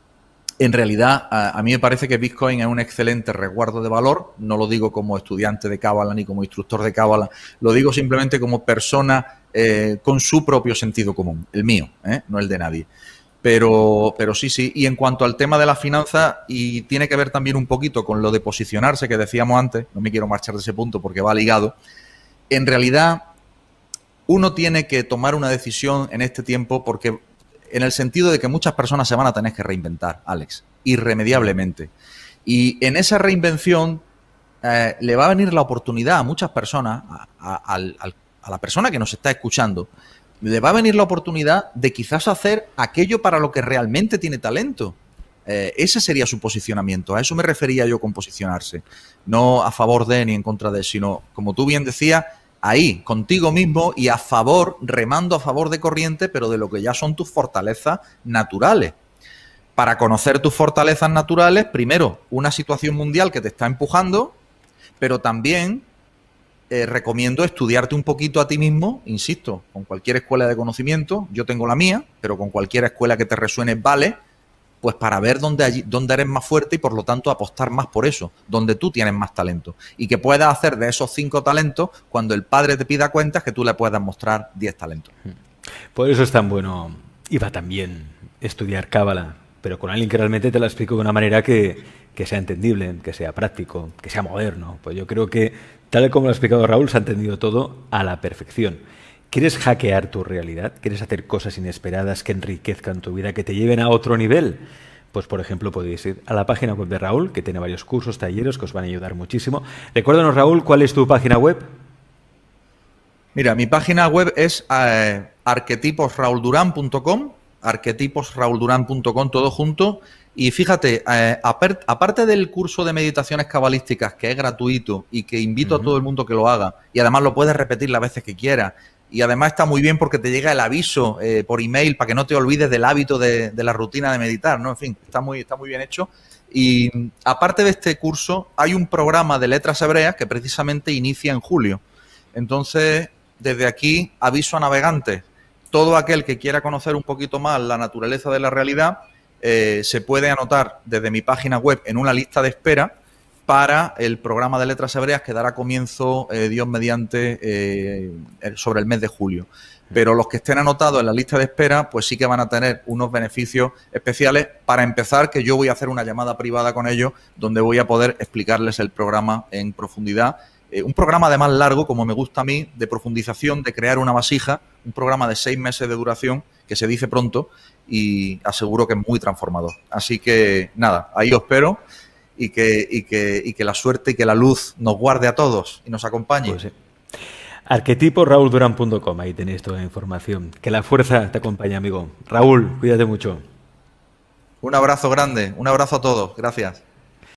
en realidad a, mí me parece que Bitcoin es un excelente resguardo de valor, no lo digo como estudiante de Cábala ni como instructor de Cábala, lo digo simplemente como persona eh, con su propio sentido común, el mío, ¿eh? no el de nadie. Pero, pero sí, sí. Y en cuanto al tema de la finanza, y tiene que ver también un poquito con lo de posicionarse que decíamos antes, no me quiero marchar de ese punto porque va ligado, en realidad uno tiene que tomar una decisión en este tiempo porque en el sentido de que muchas personas se van a tener que reinventar, Alex, irremediablemente. Y en esa reinvención eh, le va a venir la oportunidad a muchas personas, al a la persona que nos está escuchando, le va a venir la oportunidad de quizás hacer aquello para lo que realmente tiene talento. Eh, ese sería su posicionamiento. A eso me refería yo con posicionarse. No a favor de ni en contra de, sino, como tú bien decías, ahí, contigo mismo y a favor, remando a favor de corriente, pero de lo que ya son tus fortalezas naturales. Para conocer tus fortalezas naturales, primero, una situación mundial que te está empujando, pero también eh, recomiendo estudiarte un poquito a ti mismo, insisto, con cualquier escuela de conocimiento, yo tengo la mía, pero con cualquier escuela que te resuene vale, pues para ver dónde, allí, dónde eres más fuerte y por lo tanto apostar más por eso, donde tú tienes más talento. Y que puedas hacer de esos cinco talentos, cuando el padre te pida cuentas, que tú le puedas mostrar diez talentos. Hmm. Por eso es tan bueno, iba también estudiar cábala, pero con alguien que realmente te la explico de una manera que, que sea entendible, que sea práctico, que sea moderno. Pues yo creo que Tal como lo ha explicado Raúl, se ha entendido todo a la perfección. ¿Quieres hackear tu realidad? ¿Quieres hacer cosas inesperadas que enriquezcan tu vida, que te lleven a otro nivel? Pues por ejemplo podéis ir a la página web de Raúl, que tiene varios cursos, talleres que os van a ayudar muchísimo. Recuérdanos Raúl, ¿cuál es tu página web? Mira, mi página web es eh, arquetiposrauldurán.com arquetiposrauldurán.com, todo junto. Y fíjate, eh, aparte del curso de meditaciones cabalísticas que es gratuito y que invito a todo el mundo que lo haga, y además lo puedes repetir las veces que quieras, y además está muy bien porque te llega el aviso eh, por email para que no te olvides del hábito de, de, la rutina de meditar, ¿no? En fin, está muy, está muy bien hecho. Y mm, aparte de este curso, hay un programa de letras hebreas que precisamente inicia en julio. Entonces, desde aquí aviso a navegantes, todo aquel que quiera conocer un poquito más la naturaleza de la realidad eh, se puede anotar desde mi página web en una lista de espera para el programa de letras hebreas que dará comienzo, eh, Dios mediante, eh, sobre el mes de julio. Pero los que estén anotados en la lista de espera, pues sí que van a tener unos beneficios especiales. Para empezar, que yo voy a hacer una llamada privada con ellos, donde voy a poder explicarles el programa en profundidad. un programa además largo, como me gusta a mí, de profundización, de crear una vasija un programa de seis meses de duración que se dice pronto y aseguro que es muy transformador. Así que nada, ahí os espero y que, que, la suerte y que la luz nos guarde a todos y nos acompañe. Pues arquetipo raúl Arquetipo ahí tenéis toda la información. Que la fuerza te acompañe, amigo. Raúl, cuídate mucho. Un abrazo grande, un abrazo a todos, gracias.